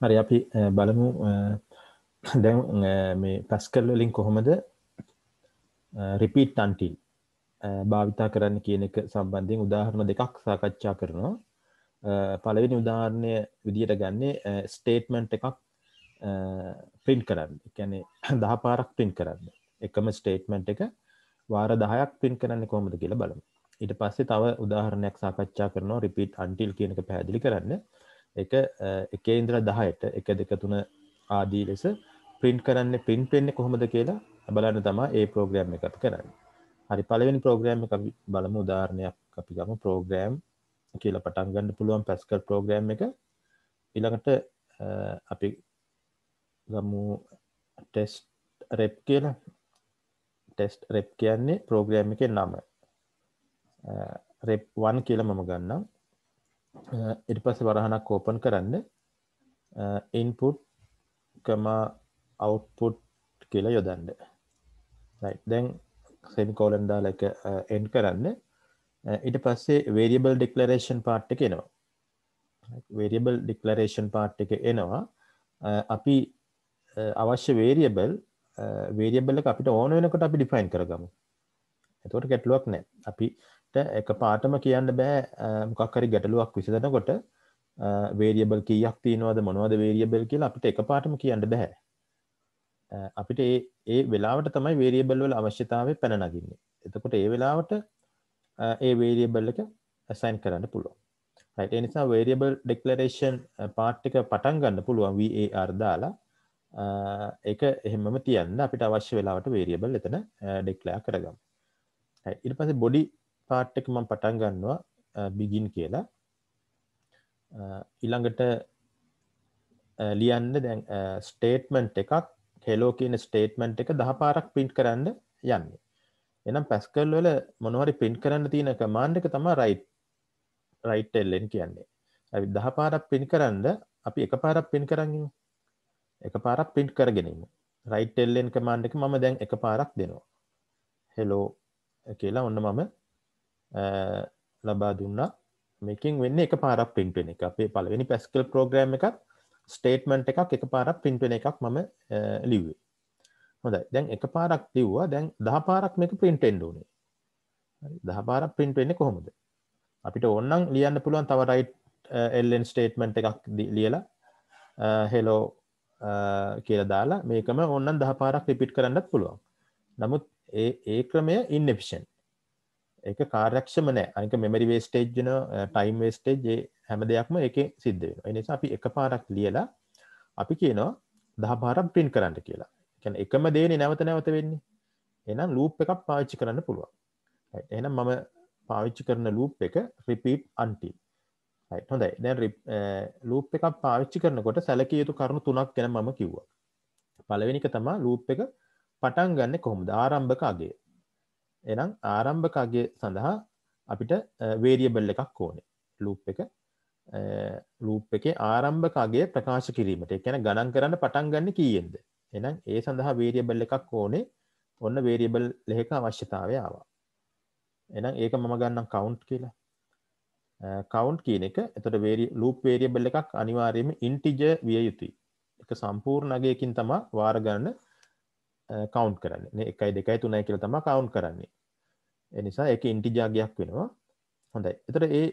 හරි අපි බලමු දැන් මේ පැස්කල් වලින් කොහොමද රිපීට් අන්ටිල් භාවිතා කරන්න කියන එක සම්බන්ධයෙන් උදාහරණ දෙකක් සාකච්ඡා කරනවා පළවෙනි උදාහරණය විදියට ගන්නේ ස්ටේට්මන්ට් එකක් පින් කරන්න එකැනෙ දහ පාරක් පින් කරන්න එකම ස්ටේට්මන්ට් එක වාර දහයක් පින් කරන්න කොහොමද කියලා බලමු ඊට පස්සේ තව උදාහරණයක් සාකච්ඡා කරනවා රිපීට් අන්ටිල් කියනක පැදිලි කරන්න එක එක ඉන්ද්‍ර දහයට එක දෙක තුන ආදී ලෙස පින්ට් කරන්න පින්ට් වෙන්නේ කොහොමද කියලා බලන්න තමා ඒ ප්‍රෝග්‍රෑම් එකත් කරන්න හරි පලවෙනි ප්‍රෝග්‍රෑම් එක බලම උදාරණයක් අපි ගම ප්‍රෝග්‍රෑම් කියලා පටන් ගන්න පුළුවන් පැස්කල් ප්‍රෝග්‍රෑම් එක ඉළඟට අපි ගමු ටෙස් රෙප් කියලා ටෙස්් රෙප් කියන්නේ ප්‍රෝග්‍රෑම් එක නම රෙප් වන් කියලා මම ගන්නම් ඉට පස වරහනක් ඕපන් කරන්න ඉන්පුට් කමා අවුපුට් කියලා යොදන්න දැන් සෙමිකෝලන් දාල එක එන් කරන්න ඉට පස්සේ වේරියබල් ඩික්ලරේෂන් පාට් එක එනවා වේරියබල් ඩික්ලරේෂන් පාට් එක එනවා අපි අවශ්‍ය වේරියබල් වේරියබල අපිට ඕන වෙනකට අපි ඩිෆයින් කරගමු එතවට ගැටලුවක් නෑ අපි එක පාටම කියන්න බෑ මොකක්කරි ගැටලුවක් විසඳනකොට වේරියබල් කීයක් තියෙනවද මොනවද වේරියබල් කියලා අපිට එක පාටම කියන්න බැහැ අපිට ඒ වෙලාවට තමයි වේරියබල් වල අවශ්‍යතාව පැනනගින්නේ එතකොට ඒ වෙලාවට ඒ වේරියබල් එක ඇසයින් කරන්න පුළුවන් ඒ නිසා වේරියබල් ඩෙක්ලරේෂන් පාට්ටික පටන් ගන්න පුළුවන් වR දාලා එක එහෙමම තියන්න අපිට අවශ්‍ය වෙලාවට වේරියබල් එතන ඩෙක්ලයා කරගම් ඉරි පස බොඩි පාට් එක මම පටන් ගන්නවා බිගින් කියලා ඉළඟට ලියන්න දැන් ස්ටේට්මන්ට් එකක් හෙලෝ කියන ස්ටේට්මන්ට් එක දහ පාරක් පින්ට් කරන්න යන්නේ එනම් පැස්කල් වල මොනවරි පින්ට් කරන්න තියෙන කමාන්් එක තම රයි් රයිට්ටෙල්ලෙන් කියන්නේ ඇවි දහ පාරක් පින් කරන්න අපි එක පාරක් පින් කරගින් එක පාරක් පින්ට් කරගෙනීම රයිට්ටෙල්ලෙන් කමාන්් එක මම දැන් එක පාරක් දෙනවා හෙලෝ කියලා ඔන්න මම ලබා දුන්නා මේකින් වෙන්න එක පාරක් පින්ටෙන එක අපේ පලවෙනි පැස්කල් ප්‍රෝග්‍රම් එකත් ස්ටේට්මන්ට් එකක් එක පාරක් පින්ටෙන එකක් මම ලිව්වේ හොඳයි දැන් එක පාරක් ලිව්වා දැන් දහ පාරක් මේක පින්ටෙන්ඩ ඕනේ දහ පාරක් පින්ට වෙන්නේ කොහොමද අපිට ඔන්නම් ලියන්න පුළුවන් තව රයිට් එල්ලෙන් ස්ටේට්මන්ට් එකක් ලියලා හෙලෝ කියල දාලා මේකම ඔන්නන් දහ පාරක් ලිපිට් කරන්නත් පුළුවන් නමුත් ඒ ක්‍රමය ඉන්නෙපිෂන් එක කාර්යක්ෂම නෑ අනික මෙමරි වේස්ටේජ්න ටයිම් වේස්ටේජ් හැම දෙයක්ම එක සිද්ධ වෙන එනිසා අපි එක පාරක් ලියලා අපි කියනවා දහ පාරක් පින් කරන්න කියලා කැන එකම දේන නැවත නැවත වෙන්නේ එනම් ලූප් එකක් පාච්චි කරන්න පුළුවන් එනම් මම පාවිච්චි කරන ලූප් එක රිපීට් අන්ටිල් හොඳයි දැ ලූප් එකක් පාවිච්චි කරනකොට සැලක යුතු කරුණු තුනක් ගැන මම කිව්වා පලවෙනික තමා ලූප් එක පටන් ගන්න කොහොම ආරම්භකාගේ එනම් ආරම්භකාගේ සඳහා අපිට වේරියබල් එකක් ඕනේ ලූප් එක ලූප් එක ආරම්භකාගේ ප්‍රකාශ කිරීමට එකැන ගණන් කරන්න පටන් ගන්න කියෙන්ද එනම් ඒ සඳහා වේරියබල් එකක් ඕනේ ඔන්න වේරියබල් ලෙහෙක අවශ්‍යතාවය ආවා එනම් ඒක මම ගන්නම් කවුන්් කියලා කවුන්් කියන එක එතට වේරි ලූප් වේරියබල් එකක් අනිවාර්යම ඉන්ටිජ විය යුතුයි එක සම්පූර් නගයකින් තමා වාරගන්න කවන්් කරන්න එකයි දෙකයි තුනයි කියල තම කවන්් කරන්නේ එනිසා එක ඉන්ටිජාගයක් වෙනවා හොඳයි එතර ඒ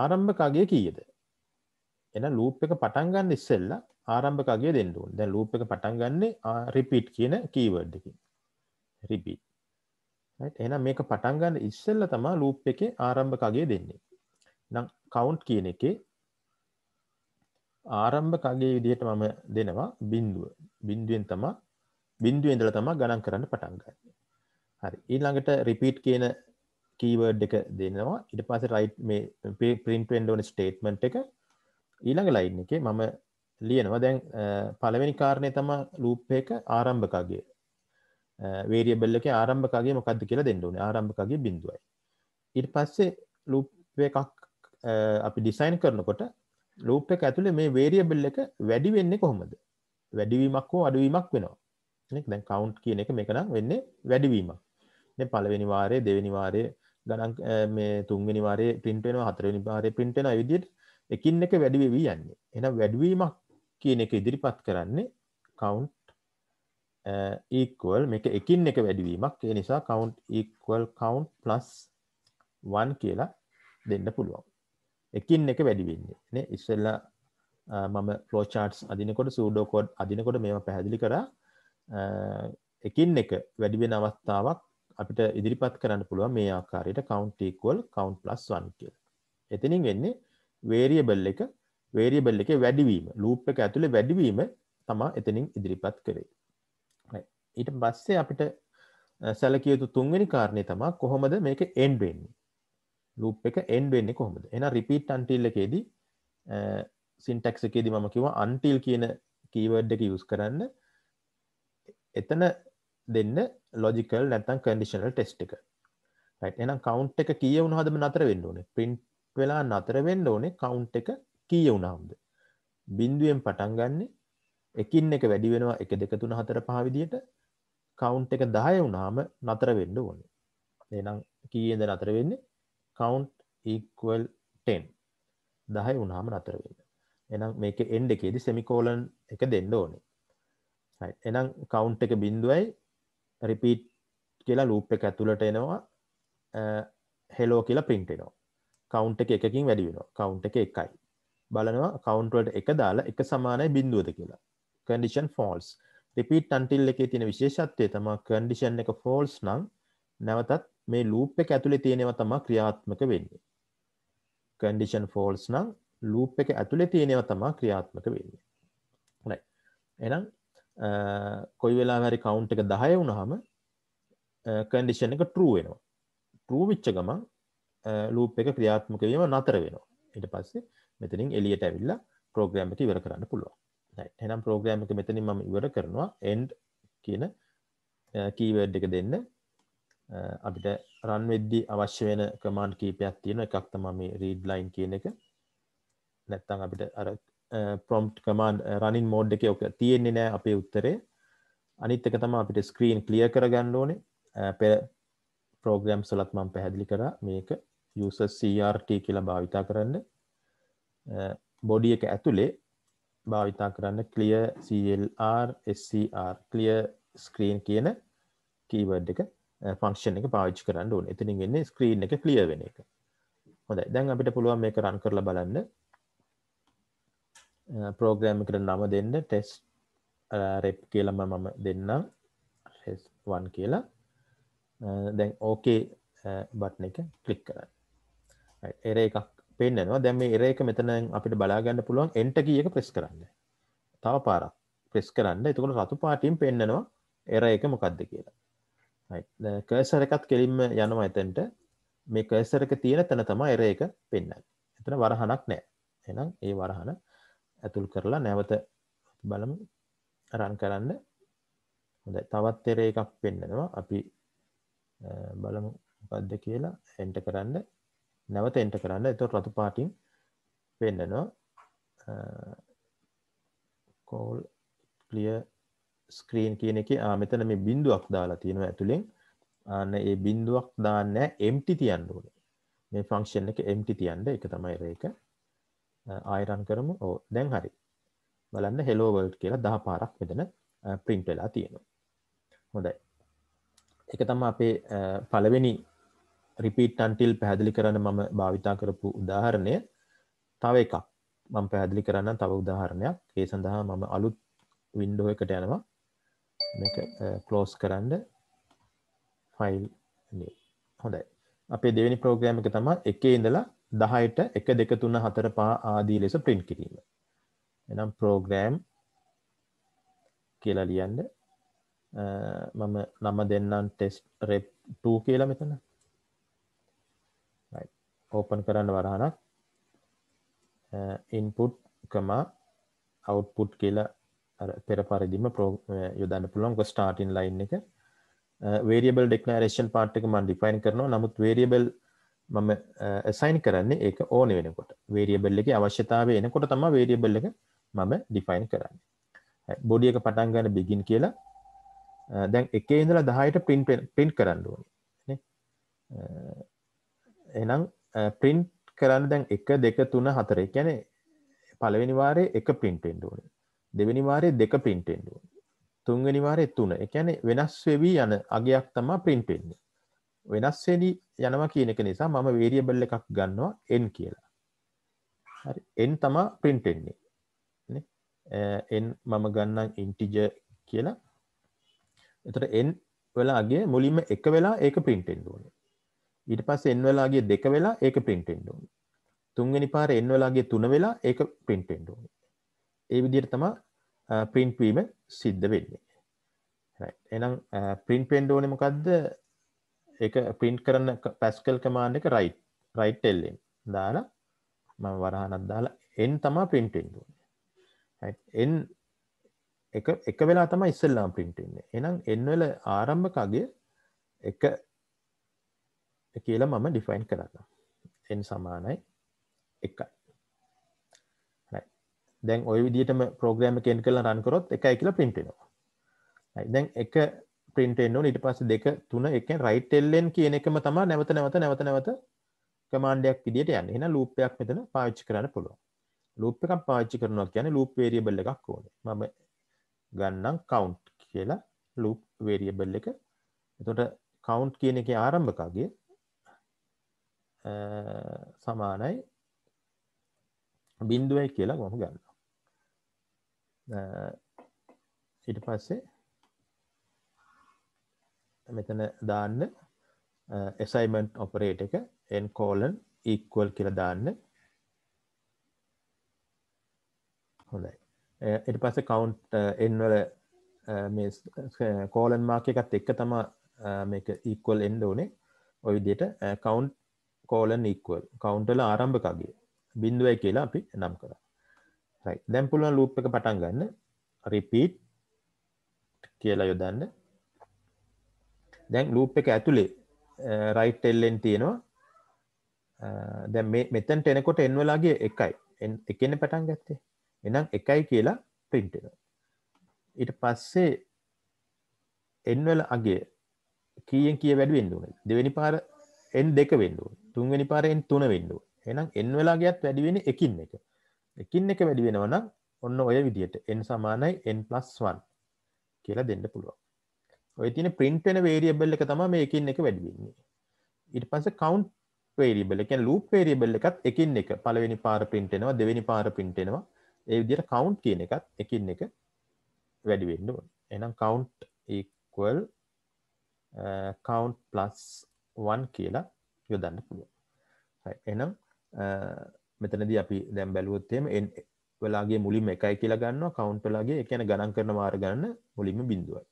ආරම්භකාගේ කීයද එන ලූප් එක පටන්ගන්න ඉස්සෙල්ල ආරම්භකාගේ දෙන්නුවන් දැ ලූප් එක පටන්ගන්නේ රිපිට් කියන කීවර්ඩකින් රිපිට් එන මේක පටන්ගන්න ඉස්සෙල්ල තමා ලූප් එක ආරම්භකාගේ දෙන්නේ නම් කවුන්් කියන එක ආරම්භකාගේ විදිහට මම දෙනවා බිින්දුව බින්දුවෙන් තමා බින්දුව ඉඳල තම ගණන් කරන්න පටන් ගන්න හරි ඊළඟට රිපීට් කියන කීවර්ඩ් එක දෙනවා ඉට පස රයිට් මේ පින්ට ෙන්ඩෝන ස්ටේට්මට් එක ඊළඟ ලයින් එක මම ලියනවා දැන් පළවෙනි කාරණය තම ලූප් එක ආරම්භකාගේ වේරියබල්ල එක ආරම්භකාගේ මොකක්ද කියලා දෙන්නඩුවන ආරම්භකාගේ බිඳුවයි ඉට පස්සේ ලූප් එකක් අපි ඩිසයින් කරනකොට ලූප් එක ඇතුළේ මේ වේරියබල් එක වැඩිවෙන්නේ කොහොමද වැඩිවීමක් හෝ අඩුවීමක් වෙනවා නෙක් දැන් කවන්් කියන එක මේකනම් වෙන්නේ වැඩිවීමක් පලවෙනි වාරය දෙවැනි වාරය ගණන් මේ තුන්ගනි වාරය පින්ටෙන හතරනි වාරය පින්ටෙන විදියට එකින් එක වැඩිවෙවී යන්නේ එන වැඩුවීමක් කියන එක ඉදිරිපත් කරන්නේ කවන්් ඒක්වල් එක එකින් එක වැඩිවීමක් ඒ නිසා කවන්් ඒක්වල් කවන්් ප්ලස් වන් කියලා දෙන්න පුළුවන් එකින් එක වැඩිවෙන්නේ න ඉස්සල්ලා මම ෆලෝචාට්ස් අදිනකොට සූඩෝකොඩ් අදිනකොට මේම පැහැදිලි කරා එකින් එක වැඩිවෙන අවස්ථාවක් අපිට ඉදිරිපත් කරන්න පුළුව මේ ආකාරයට කවන්්ටීකවල් කවන්් ලස් වන් කියල් එතිනින් වෙන්නේ වේරියබල් එක වේරියබල් එක වැඩිවීම ලූප් එක ඇතුළ වැඩිවීම තමා එතනින් ඉදිරිපත් කරේ ඊට බස්සේ අපිට සැලකියතු තුන්වැනි කාරණය තමා කොහොමද මේක එන්ඩුවෙන්නේ ලූප් එක එන්ඩුවෙන්නේ කොහොමද එන රිපීට් අන්ටිල්ල එකේදී සිින්ටක්ස එකේදි මම කිව අන්ටිල් කියන කීවඩ් එක යුස් කරන්න එතන දෙන්න ලොජිකල් නැතන් කඩිෂනල් ටෙස්් එක එනම් කවන්් එක කිය වුණහදම නතර වෙන්න ඕනේ පින්ට් වෙලා නතර වෙන්න ඕනේ කවන්් එක කිය වුණහම්ද බින්දුවෙන් පටන් ගන්නේ එකින් එක වැඩි වෙනවා එක දෙක තුන හතර පහවිදියට කවන්් එක දාය වුණාම නතර වෙන්න ඕනේ එනම් කියද නතර වෙන්නේ කවන්් ඉක්වල් 10 දහය වුණාම නතර වෙන්න එනම් මේක එන්ඩ එකේදි සෙමිකෝලන් එක දෙන්න ඕනේ එනම් කවුන්් එක බින්දුවයි රිපීට් කියලා ලූප් එක ඇතුළට එනවා හෙලෝ කියලා පින්ටෙනවා කවුන්් එක එකකින් වැඩි වෙන කවුන්් එක එකයි බලනවා කවුන්ටුවට එක දාලා එක සමානයි බින්දුවද කියලා කඩිෂන් ෆෝල්ස් රිපීට් අන්ටිල් එක තියෙන විශේෂත්වය තම කඩිෂන් එක ෆෝල්ස් නම් නැවතත් මේ ලූප් එක ඇතුළේ තියෙනව තමා ක්‍රියාත්මක වෙන්නේ කඩිෂන් ෆෝල්ස් නම් ලූප් එක ඇතුළේ තියෙනව තමා ක්‍රියාත්මක වෙන්නේ එනම් කොයි වෙලා හරි කවුන්් එක දහය වුණහම කන්ඩිෂන් එක ටරූ වෙනවා ටරූවිච්ච ගමන් ලූප් එක ක්‍රියාත්මක වීම නතර වෙනවා ඉට පස්සේ මෙතනින් එලියට ඇවිල්ලා ප්‍රෝග්‍රම් එක ඉවර කරන්න පුළුවන් එනම් ප්‍රෝග්‍රම් එක මෙතනින් ම ඉවර කරනවා එන්ඩ් කියන කීවඩ් එක දෙන්න අපිට රන්වෙද්දි අවශ්‍ය වෙන කමාන්් කීපයක් තියෙන එකක් තමම රීඩ් ලයින් කියන එක නැත්තං අපිට අර ප්‍රොම්ට් කමන්ඩ් රනින් මෝඩ් එක ඕක තියෙන්නේ නෑ අපේ උත්තරේ අනිත් එක තම අපිට ස්ක්‍රීන් කලිය කරගන්න ඕනේ පෙර පෝග්‍රම් සලත් මං පැහැදිලි කර මේක යුසCRT කියලා භාවිතා කරන්න බොඩි එක ඇතුළේ භාවිතා කරන්න clear CLR SCR clear screen කියන කීවඩ් එක ෆංක්ෂන් එක පාවිච් කරන්න ඕන එතිනින් වෙන්නේ ස්ක්‍රීන් එක කලිය වෙන එක හොඳයි දැන් අපිට පුළුවන් මේක රන් කරලා බලන්න පෝග්‍රෑම කට නම දෙන්න ටෙස් රෙප් කියලම මම දෙන්නම් වන් කියලා දැන් ඕකේ බට්න එක කලික් කරන්න එර එකක් පෙන්න්නවා දැම එර එක මෙතන අපිට බලාගන්න පුළුවන් එන්ට කියක ප්‍රෙස් කරන්න තව පාරක් ප්‍රෙස් කරන්න එතකොට රතු පාටිම් පෙන්න්නනවා එර එක මොකක්ද කියලා කසර එකත් කෙලින්ම යනවා එතැන්ට මේ කසරක තියෙන තැන තමා එර එක පෙන්න්න එතන වරහනක් නෑ එනම් ඒ වරහන ඇතුල් කරලා නැවත බලමු රන් කරන්න හොඳ තවත් තෙර එකක් පෙන්න්නනවා අපි බලමු පද්ද කියලා එන්ට කරන්න නැවත එන්ට කරන්න එතු රතු පාටින් පෙන්න්නනවා කෝල් කලිය ස්ක්‍රීන් කියන එක මෙතන මේ බින්දුවක් දාලා තියෙනවා ඇතුළින් අන්න ඒ බින්දුවක් දාන්න එම්ටි තියන්න ඕනේ මේ ෆංක්ෂන් එක එම්ටි තියන්ට එක තමයි ඒක ආයරන් කරමු ඕ දැන් හරි බලන්න හෙලෝවල්් කියලා දහ පාරක් මෙතන ප්‍රින්ට් වෙලා තියෙනවා හොඳයි එක තම අපේ පලවෙනි රිපීට් අන්ටිල් පැහැදිලි කරන මම භාවිතා කරපු උදාහරණය තව එකක් මම පැහැදිලි කරන්න තව උදාහරණයක් ඒ සඳහා මම අලුත් වින්ඩෝ එකට යනවා කලෝස් කරන්න ෆයිල් හොඳයි අපේ දෙවැනි ප්‍රෝග්‍රෑම එක තමා එකේ ඉඳලා දහයට එක දෙක තුන්න හතර පා ආදී ලෙස ප්‍රින්් කිරීම එනම් ප්‍රෝග්‍රෑම් කියලා ලියන්ඩ මම නම දෙන්නම් ටෙස් රෙප් කියලා මෙතන ඕපන් කරන්න වරහනක් ඉන්පුට් කමා අවුපුට් කියලා පෙර පරිදිම ප්‍රෝ යොදන්න පුළොන් ස්ටාටින් ලයින් එක වේරියබල් ඩෙක්නරේෂන් පාට් එක මන් ඩිෆයින් කරනවා නමුත් වේරියබල් මම සයින් කරන්නේ ඒක ඕන වෙනකොට වේරියබල් එක අවශ්‍යතාව එනකොට තම වේරියබල් එක මම ඩිෆයින් කරන්නේ බොඩිය එක පටන් ගන්න බිගින් කියලා දැන් එකේ ඉඳලා 10ට print print කරන්න ඕනේ එහෙනම් print කරන්න දැන් 1 2 3 4 කියන්නේ පළවෙනි වාරේ 1 print වෙන්න ඕනේ දෙවෙනි වාරේ 2 print වෙන්න ඕනේ තුන්වෙනි වාරේ 3 ඒ කියන්නේ වෙනස් වෙවි යන අගයක් තමයි print වෙන්නේ වෙනස්වෙනි යනවා කියන එක නිසා මම වේරියබල් එකක් ගන්නවා එන් කියලා හරි එන් තමා පින්ටෙන්නේ එන් මම ගන්නම් ඉන්ටිජ කියලා එතට එන් වෙලාගේ මුලින්ම එක වෙලා ඒක පින්ටෙන්ඩ ඕන ඊට පස්ස එන් වෙලාගේ දෙක වෙලා ඒක පින්ටෙන්ඩ ඕන තුන්ගනි පාර එන් වෙලාගේ තුන වෙලා ඒක පින්ටෙන්ඩ ඕන ඒ විදිර තමා පින්ටවීම සිද්ධ වෙන්නේ එනම් පින්ටෙන්ඩ ඕනෙ මොකක්ද එක පින්ට් කරන්න පැස්කල් කමාන්න එක රයි් රයිට්ටෙල්ලෙන් දාලා මම වරහනත් දාලා එන් තමා පින්ටෙන්ට එන් එක වෙලා තම ඉස්සල්ලාම් පින්ටෙන්නේ එනම් එන්වල ආරම්භකගේ එක කියලා මම ඩිෆයින් කරන්න එන් සමානයි එකයි දැන් ඔය විදිටම ප්‍රෝග්‍රම කෙන් කල රන්කරොත් එකයි කියලා පින්ටෙනවා දැන් එක පින්ටෙන්න්නු ඉට පස දෙක තුන එක රයිටෙල්ලෙන් කියන එකම තම නැවත නැවත නැවත නැවත කමාන්ඩයක් විදිට යන්න එන ලූපයක් මෙතන පාච්චි කරන්න පුළුව ලූප් එකක් පාච්චි කරනවා කියන ලූප් වේරියබල්ල එකක් ඕන මම ගන්නම් කවුන්් කියලා ලූප් වේරියබල් එක එතොට කවුන්් කියන එක ආරම්භකාගේ සමානයි බින්දුවයි කියලා ගොම ගන්න ඊට පස්සේ මෙතන දාන්න එසයිමන්ට් ඔපරේට එක එන් කෝලන් ඉක්වල් කියල දාන්න හොඳයි එට පස කවන්් එන්වල කෝලන් මාක එකත් එක්ක තම ඉක්වල් එන්ඩ ඕනේ ඔයිදියට කවන්් කෝලන් ඉක්වල් කවන්ටල ආරම්භකගේ බින්දුවයි කියලා අපි නම් කර දැම්පුලන් ලූප් එක පටන් ගන්න රිපීට් කියලා යොදන්න දැන් ලූප් එක ඇතුළේ රයිට් එල්ලෙන් තියෙනවා දැ මෙතැන් ටෙනකොට එන්වලාගේ එකයි එකන්න පටන් ගත්තේ එනම් එකයි කියලා පින්ටෙන ඊට පස්සේ එන්වල අගේ කියෙන් කිය වැඩ වෙන්ඩුවන දෙවැනි පාර එන් දෙක වෙන්ඩුව තුන්වැනි පාරෙන් තුන වෙන්ඩුව එනම් එන්වලාගේත් වැඩිවෙන එකින් එක එකින් එක වැඩි වෙනවනම් ඔන්න ඔය විදියට එන් සමානයි එන් පලස් වන් කියලා දෙන්න පුළුවන් ඔය තින පින්ටන වේරියබල් එක තම මේකින් එක වැඩිවෙන්නේ ඉට පස කවන්් වේරිබල එක ලූප වේරිබල් එකත් එකින් එක පලවෙනි පාර පින්ටෙනවා දෙවැනි පාර පින්ටෙනවා ඒ විදිර කවන්් කියන එකත් එකින් එක වැඩිවෙන්න එනම් කවන්් ඒක්වල් කවන්් පලස් වන් කියලා යොදන්න පුළුව එනම් uh, මෙතනද අපි දැම් බැලුවත්තේම එන් වෙලාගේ මුලිම එකයි කියලා ගන්න කවන්් පලාගේ එකන ගණන් කරන වාර ගන්න මුලිම බිඳුවයි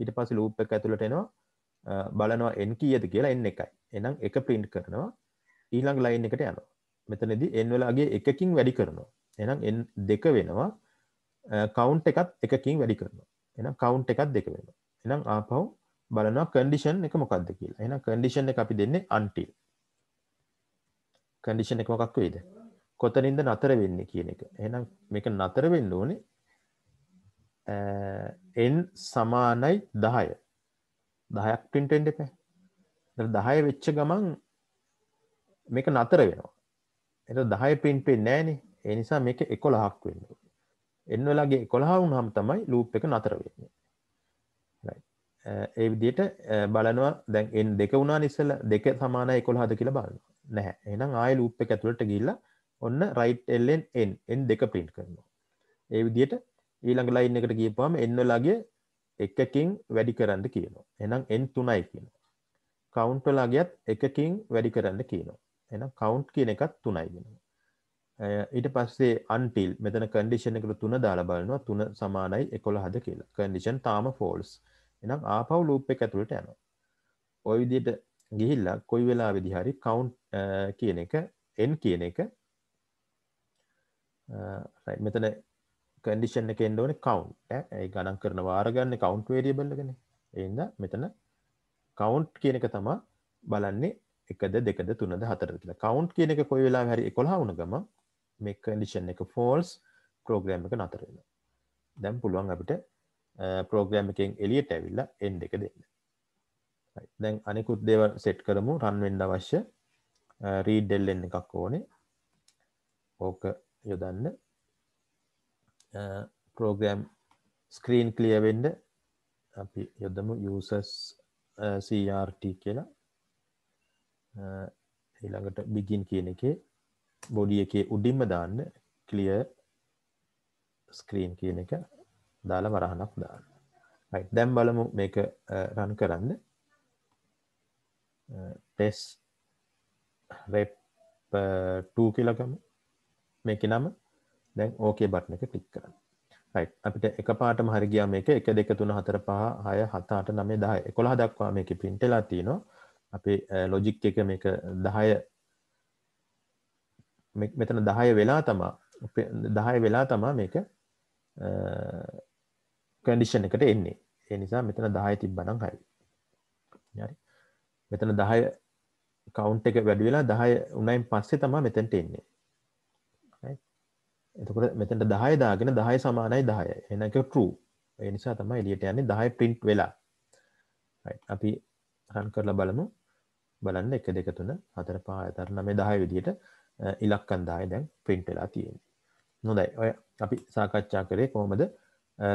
ඊට පස ලූප් එක ඇතුළට එනවා බලනවා එන් කියද කියලා එන්න එකයි එනම් එක ප්‍රින්ට් කරනවා ඊළඟ ලයින් එකට යනවා මෙතනද එන්වලගේ එකකින් වැඩි කරනවා එනම් එ දෙක වෙනවා කවුන්් එකත් එකකින් වැඩි කරනවා එන කවුන්් එකත් දෙක වෙන එනම් ආපව් බලනවා කඩිෂන් එක මොකක්ද කියලා එන කඩිෂන් එක අපි දෙන්නේ අන්ටිල් කඩිෂන් එක මොකක් වෙයිද කොතනින්ද නතර වෙන්න කියන එක එනම් මේක නතර වෙන්න ඕනේ එන් සමානයි දහය දහයක් පින්ටෙන්ඩ එපෑ දහය වෙච්ච ගමන් මේක නතර වෙනවා එ දහය පින්ටෙන් නෑනේ එනිසා මේක එකොළහක් වෙන්න එන්නලාගේ කොළහ වුණහම් තමයි ලූප් එක නතර වෙන්නේ ඒ විදියට බලනවා දැන් එන් දෙක වුණා නිසල දෙක සමාන එකොළහද කියලා බලන්න නැහැ එනම් ආය ලූප් එක ඇතුළට ගිල්ලා ඔන්න රයිට් එල්ලෙන් එන් එන් දෙක පින්ට් කරනවා ඒ විදියට ඊළඟ ලයින් එකට ගියපුවාම n වලගේ එකකින් වැඩි කරන්න කියනවා. එහෙනම් n 3යි කියනවා. count වලගියත් එකකින් වැඩි කරන්න කියනවා. එහෙනම් count කියන එකත් 3යි වෙනවා. ඊට පස්සේ until මෙතන condition එකට 3 දාලා බලනවා 3 සමානයි 11ද කියලා. condition තාම false. එහෙනම් ආපහු loop එක ඇතුළට යනවා. ওই විදිහට ගිහිල්ලා කොයි වෙලාවෙදි හරි count කියන එක n කියන එක මෙතන කඩිෂන් එක එන්ඩෝන කවන්් ඒ ගණන් කරන වාරගන්න කවන්් වේඩියබල්ලගෙන එන්න මෙතන කවන්් කියන එක තමා බලන්නේ එකද දෙකද තුනද හතර කියලා කවන්් කියන එක කොයි වෙලා හරි කොලා වුණ ගම මේ කඩිෂන් එක ෆෝල්ස් ප්‍රෝග්‍රම් එක නතරවෙන දැම් පුළුවන් අපිට ප්‍රෝග්‍රම් එකෙන් එලියට ඇවිල්ලා එන් දෙක දෙන්න දැන් අනිකුත් දෙව සෙට් කරමු රන්වෙන්ඩ අවශ්‍ය රීඩ්ඩෙල්ලෙන් එකක් ඕනේ ඕක යොදන්න පෝග්‍රම් ස්ක්‍රීන් කලියවෙන්ඩ අපි යොදමු යසස් CRT e කියලා ඊළඟට බිගින් කියන එක බොඩිය එකේ උඩින්ම දාන්න කලිය ස්ක්‍රීන් කියන එක දාල වරහනක් දාන්න දැම් බලමු මේක රන් කරන්න ටෙස් රැප් කියලා කම මේක නම දැන් ඕකේ බටන එක ක්ලික් කරන්න රයිට් අපිට එක පාටම හරි ගියා මේක 1 2 3 4 5 6 7 8 9 10 11 දක්වා මේකේ print වෙලා තියෙනවා අපේ ලොජික් eh, එක මේක 10 මෙතන 10 වෙලා තමා 10 වෙලා තමා මේක කඩිෂන් eh, එකට එන්නේ ඒ නිසා මෙතන දාය තිබ්බනම් හරි හරි මෙතන දහය කවුන්් එක වැඩි වෙලා දහය උනයින් පස්සේ තමා මෙතැන්ට එන්නේ එතකොට මෙතට දහය දාගෙන දහය සමානයි දහය එනක ටරූ නිසා තමයි එලියට යන්නේ දහයි පින්ට් වෙලා අපි රන් කරලා බලමු බලන්න එක දෙක තුන හතර පහ අතර නමේ දහය විදියට ඉලක්කන් දාය දැන් පින්ට් වෙලා තියෙන නොදයි ඔය අපි සාකච්ඡා කරේ කොහොමද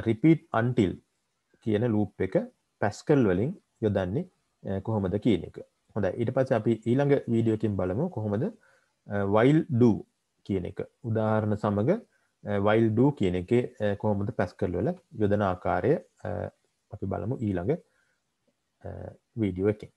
රිපීට් අන්ටිල් කියන ලූප් එක පැස්කල් වලින් යොදන්නේ කොහොමද කියන එක හොඳ ඊට පස්ස අපි ඊළඟ වීඩියෝකින් බලමු කොහොමද වයිල් ඩූ කියන එක උදාහරණ සමඟ වයිල් ඩූ කියන එක කොහොමද පැස් කරලවල යොදන ආකාරය අපි බලමු ඊළඟ වීඩියෝ එකින්